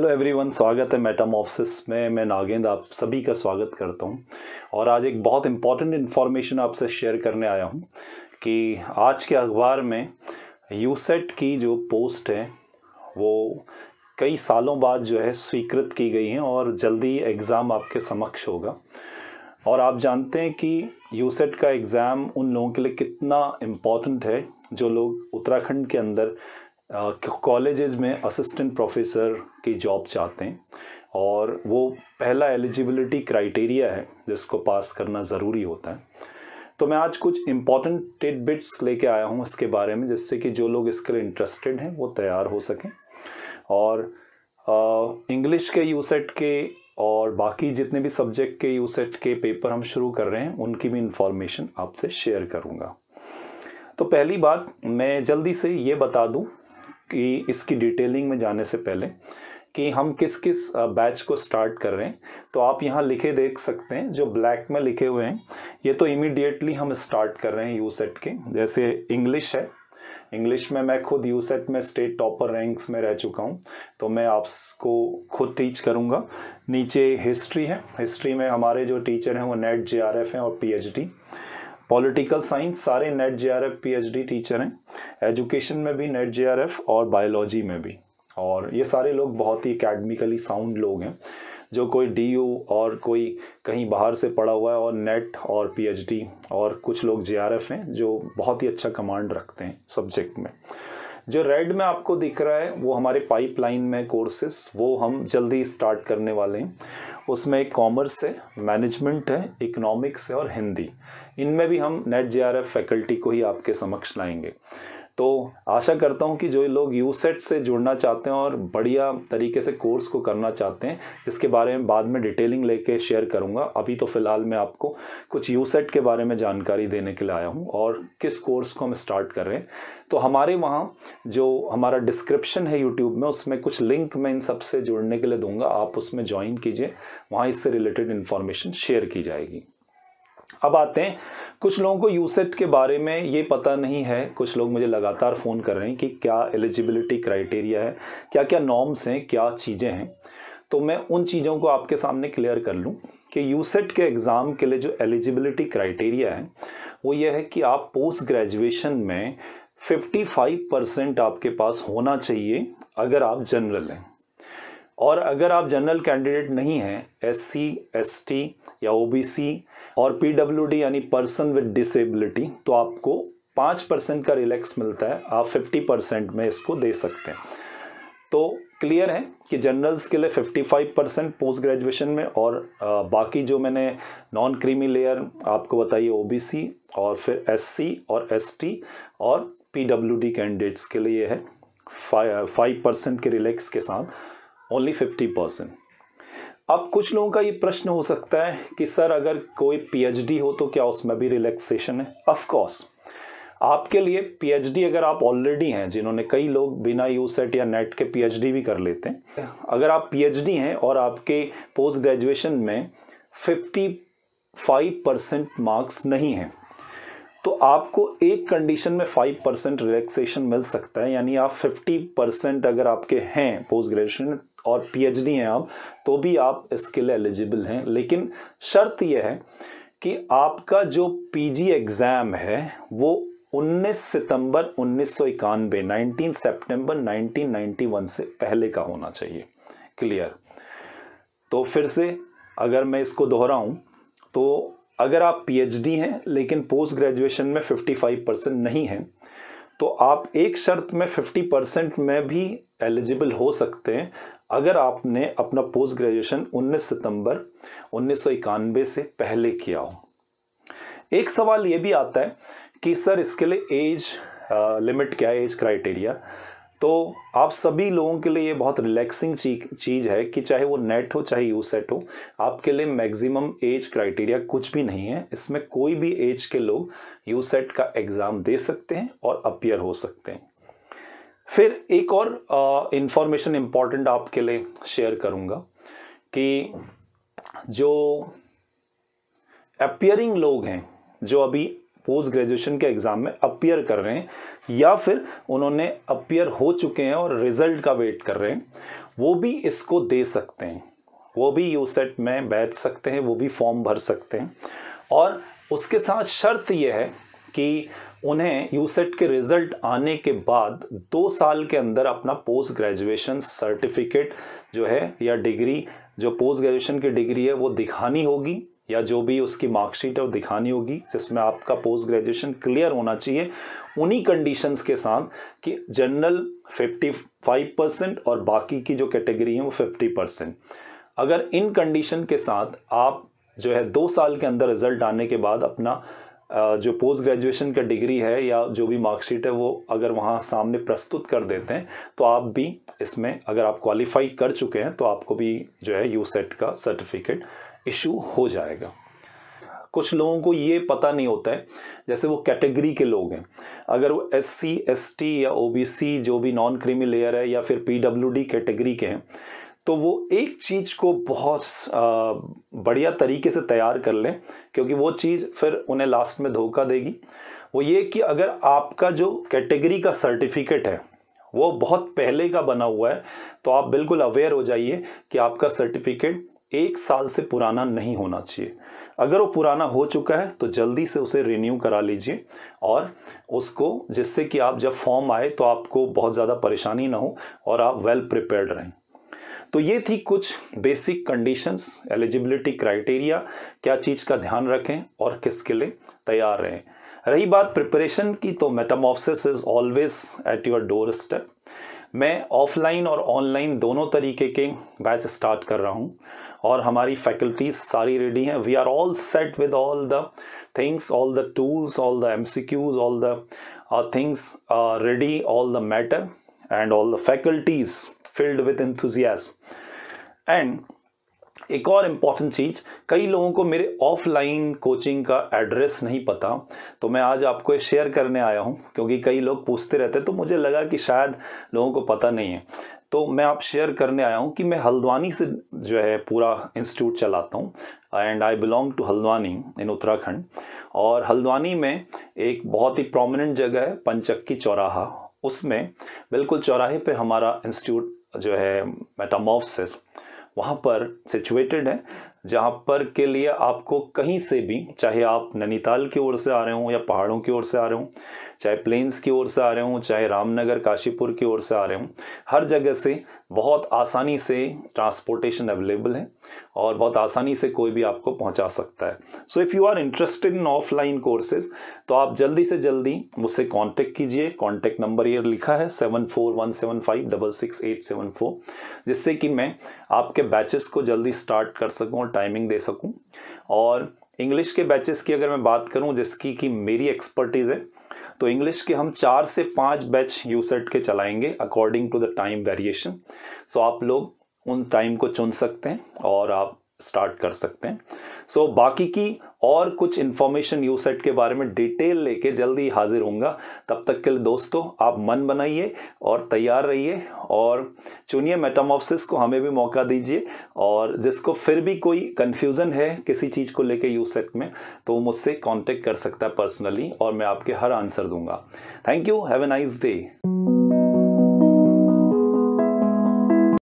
hello everyone स्वागत है मेटामॉफसिस में मैं नागेंद्र आप सभी का स्वागत करता हूं और आज एक बहुत इम्पॉर्टेंट इन्फॉर्मेशन आपसे शेयर करने आया हूं कि आज के अखबार में यूसेट की जो पोस्ट है वो कई सालों बाद जो है स्वीकृत की गई है और जल्दी एग्ज़ाम आपके समक्ष होगा और आप जानते हैं कि यूसेट का एग्ज़ाम उन लोगों के लिए कितना इम्पॉर्टेंट है जो लोग उत्तराखंड के अंदर कॉलेजेस में असिस्टेंट प्रोफेसर की जॉब चाहते हैं और वो पहला एलिजिबिलिटी क्राइटेरिया है जिसको पास करना ज़रूरी होता है तो मैं आज कुछ इम्पॉर्टेंट टिट बिट्स लेके आया हूँ इसके बारे में जिससे कि जो लोग इसके लिए इंटरेस्टेड हैं वो तैयार हो सकें और इंग्लिश के यूसेट के और बाकी जितने भी सब्जेक्ट के यूसेट के पेपर हम शुरू कर रहे हैं उनकी भी इंफॉर्मेशन आपसे शेयर करूँगा तो पहली बात मैं जल्दी से ये बता दूँ की इसकी डिटेलिंग में जाने से पहले कि हम किस किस बैच को स्टार्ट कर रहे हैं तो आप यहाँ लिखे देख सकते हैं जो ब्लैक में लिखे हुए हैं ये तो इमीडिएटली हम स्टार्ट कर रहे हैं यू सेट के जैसे इंग्लिश है इंग्लिश में मैं खुद यू सेट में स्टेट टॉपर रैंक्स में रह चुका हूँ तो मैं आपको खुद टीच करूँगा नीचे हिस्ट्री है हिस्ट्री में हमारे जो टीचर हैं वो नेट जे हैं और पी पॉलिटिकल साइंस सारे नेट जे पीएचडी टीचर हैं एजुकेशन में भी नेट जे और बायोलॉजी में भी और ये सारे लोग बहुत ही एकेडमिकली साउंड लोग हैं जो कोई डी और कोई कहीं बाहर से पढ़ा हुआ है और नेट और पीएचडी और कुछ लोग जे हैं जो बहुत ही अच्छा कमांड रखते हैं सब्जेक्ट में जो रेड में आपको दिख रहा है वो हमारे पाइपलाइन में कोर्सेस वो हम जल्दी स्टार्ट करने वाले हैं उसमें एक कॉमर्स है मैनेजमेंट है इकोनॉमिक्स है और हिंदी इनमें भी हम नेट जे फैकल्टी को ही आपके समक्ष लाएंगे तो आशा करता हूँ कि जो लोग यू सेट से जुड़ना चाहते हैं और बढ़िया तरीके से कोर्स को करना चाहते हैं जिसके बारे में बाद में डिटेलिंग लेके शेयर करूँगा अभी तो फ़िलहाल मैं आपको कुछ यू सेट के बारे में जानकारी देने के लिए आया हूँ और किस कोर्स को हम स्टार्ट कर रहे हैं तो हमारे वहाँ जो हमारा डिस्क्रिप्शन है यूट्यूब में उसमें कुछ लिंक मैं इन सबसे जुड़ने के लिए दूंगा आप उसमें ज्वाइन कीजिए वहाँ इससे रिलेटेड इन्फॉर्मेशन शेयर की जाएगी अब आते हैं कुछ लोगों को यूसेट के बारे में ये पता नहीं है कुछ लोग मुझे लगातार फ़ोन कर रहे हैं कि क्या एलिजिबिलिटी क्राइटेरिया है क्या क्या नॉर्म्स हैं क्या चीज़ें हैं तो मैं उन चीज़ों को आपके सामने क्लियर कर लूँ कि यूसेट के एग्ज़ाम के लिए जो एलिजिबिलिटी क्राइटेरिया है वो ये है कि आप पोस्ट ग्रेजुएशन में 55 परसेंट आपके पास होना चाहिए अगर आप जनरल हैं और अगर आप जनरल कैंडिडेट नहीं हैं एस सी एस टी या ओ बी सी और पीडब्ल्यू यानी पर्सन विद डिसेबिलिटी तो आपको पाँच परसेंट का रिलैक्स मिलता है आप फिफ्टी परसेंट में इसको दे सकते हैं तो क्लियर है कि जनरल्स के लिए फाइव परसेंट पोस्ट ग्रेजुएशन में और बाकी जो मैंने नॉन क्रीमी लेयर आपको बताइए ओ और फिर एस और एस और डी कैंडिडेट्स के लिए है फाइव परसेंट के रिलैक्स के साथ ओनली फिफ्टी परसेंट अब कुछ लोगों का ये प्रश्न हो सकता है कि सर अगर कोई पीएचडी हो तो क्या उसमें भी रिलैक्सेशन है अफकोर्स आपके लिए पीएचडी अगर आप ऑलरेडी हैं जिन्होंने कई लोग बिना यू सेट या नेट के पीएचडी भी कर लेते हैं अगर आप पीएचडी हैं और आपके पोस्ट ग्रेजुएशन में 55 परसेंट मार्क्स नहीं हैं तो आपको एक कंडीशन में 5 परसेंट रिलैक्सेशन मिल सकता है यानी आप 50 परसेंट अगर आपके हैं पोस्ट ग्रेजुएशन और पीएचडी हैं आप तो भी आप इसके लिए एलिजिबल हैं लेकिन शर्त यह है कि आपका जो पीजी एग्ज़ाम है वो 19 सितंबर उन्नीस सौ इक्यानवे नाइनटीन नाइनटीन से पहले का होना चाहिए क्लियर तो फिर से अगर मैं इसको दोहराऊं तो अगर आप पीएचडी हैं लेकिन पोस्ट ग्रेजुएशन में 55 परसेंट नहीं है तो आप एक शर्त में 50 परसेंट में भी एलिजिबल हो सकते हैं अगर आपने अपना पोस्ट ग्रेजुएशन 19 सितंबर उन्नीस से पहले किया हो एक सवाल ये भी आता है कि सर इसके लिए एज लिमिट क्या है एज क्राइटेरिया तो आप सभी लोगों के लिए ये बहुत रिलैक्सिंग चीज़ है कि चाहे वो नेट हो चाहे यू सेट हो आपके लिए मैक्सिमम एज क्राइटेरिया कुछ भी नहीं है इसमें कोई भी एज के लोग यू सेट का एग्ज़ाम दे सकते हैं और अपियर हो सकते हैं फिर एक और इन्फॉर्मेशन इम्पॉर्टेंट आपके लिए शेयर करूँगा कि जो अपियरिंग लोग हैं जो अभी पोस्ट ग्रेजुएशन के एग्ज़ाम में अपियर कर रहे हैं या फिर उन्होंने अपियर हो चुके हैं और रिजल्ट का वेट कर रहे हैं वो भी इसको दे सकते हैं वो भी यू सेट में बैठ सकते हैं वो भी फॉर्म भर सकते हैं और उसके साथ शर्त यह है कि उन्हें यूसेट के रिजल्ट आने के बाद दो साल के अंदर अपना पोस्ट ग्रेजुएशन सर्टिफिकेट जो है या डिग्री जो पोस्ट ग्रेजुएशन की डिग्री है वो दिखानी होगी या जो भी उसकी मार्कशीट है वो दिखानी होगी जिसमें आपका पोस्ट ग्रेजुएशन क्लियर होना चाहिए उन्हीं कंडीशंस के साथ कि जनरल 55 परसेंट और बाकी की जो कैटेगरी है वो 50 परसेंट अगर इन कंडीशन के साथ आप जो है दो साल के अंदर रिजल्ट आने के बाद अपना जो पोस्ट ग्रेजुएशन का डिग्री है या जो भी मार्कशीट है वो अगर वहाँ सामने प्रस्तुत कर देते हैं तो आप भी इसमें अगर आप क्वालिफाई कर चुके हैं तो आपको भी जो है यू सेट का सर्टिफिकेट इशू हो जाएगा कुछ लोगों को ये पता नहीं होता है जैसे वो कैटेगरी के लोग हैं अगर वो एस सी एस टी या ओ बी सी जो भी नॉन क्रीमी लेयर है या फिर पी डब्ल्यू डी कैटेगरी के हैं तो वो एक चीज़ को बहुत बढ़िया तरीके से तैयार कर लें क्योंकि वो चीज़ फिर उन्हें लास्ट में धोखा देगी वो ये कि अगर आपका जो कैटेगरी का सर्टिफिकेट है वो बहुत पहले का बना हुआ है तो आप बिल्कुल अवेयर हो जाइए कि आपका सर्टिफिकेट एक साल से पुराना नहीं होना चाहिए अगर वो पुराना हो चुका है तो जल्दी से उसे रिन्यू करा लीजिए और उसको जिससे कि आप जब फॉर्म आए तो आपको बहुत ज़्यादा परेशानी ना हो और आप वेल प्रिपेयर्ड रहें तो ये थी कुछ बेसिक कंडीशंस एलिजिबिलिटी क्राइटेरिया क्या चीज़ का ध्यान रखें और किसके लिए तैयार रहें रही बात प्रिपरेशन की तो Metamorphosis is always at your door step मैं ऑफलाइन और ऑनलाइन दोनों तरीके के बैच स्टार्ट कर रहा हूँ और हमारी फैकल्टीज सारी रेडी हैं we are all set with all the things all the tools all the M C Qs all the things ready all the matter and all the faculties filled with enthusiasm and एक और important चीज़ कई लोगों को मेरे offline coaching का address नहीं पता तो मैं आज आपको शेयर करने आया हूं क्योंकि कई लोग पूछते रहते तो मुझे लगा कि शायद लोगों को पता नहीं है तो मैं आप शेयर करने आया हूं कि मैं हल्द्वानी से जो है पूरा इंस्टीट्यूट चलाता हूं and I belong to Haldwani in Uttarakhand और हल्द्वानी में एक बहुत ही प्रोमिनेंट जगह है पंचक्की चौराहा उसमें बिल्कुल चौराहे पे हमारा इंस्टीट्यूट जो है मेटामोफसिस वहाँ पर सिचुएटेड है जहाँ पर के लिए आपको कहीं से भी चाहे आप नैनीताल की ओर से आ रहे हों या पहाड़ों की ओर से आ रहे हों चाहे प्लेन्स की ओर से आ रहे हों चाहे रामनगर काशीपुर की ओर से आ रहे हों हर जगह से बहुत आसानी से ट्रांसपोर्टेशन अवेलेबल है और बहुत आसानी से कोई भी आपको पहुंचा सकता है so if you are interested in offline courses तो आप जल्दी से जल्दी मुझसे कांटेक्ट कीजिए कांटेक्ट नंबर ये लिखा है seven four one seven five double six eight seven four जिससे कि मैं आपके बैचेस को जल्दी स्टार्ट कर सकूँ और टाइमिंग दे सकूँ और इंग्लिश के बैचेस की अगर मैं बात करूँ जिसकी कि मेरी एक्सपर्टीज़ है तो इंग्लिश के हम चार से पांच बैच यूसेट के चलाएंगे according to the time variation so आप लोग उन टाइम को चुन सकते हैं और आप स्टार्ट कर सकते हैं सो so, बाकी की और कुछ इन्फॉर्मेशन यू सेट के बारे में डिटेल लेके जल्दी हाजिर होऊंगा तब तक के लिए दोस्तों आप मन बनाइए और तैयार रहिए और चुनिए मेटामोफिस को हमें भी मौका दीजिए और जिसको फिर भी कोई कन्फ्यूज़न है किसी चीज़ को लेके यू सेट में तो वो मुझसे कॉन्टेक्ट कर सकता है पर्सनली और मैं आपके हर आंसर दूंगा thank you have a nice day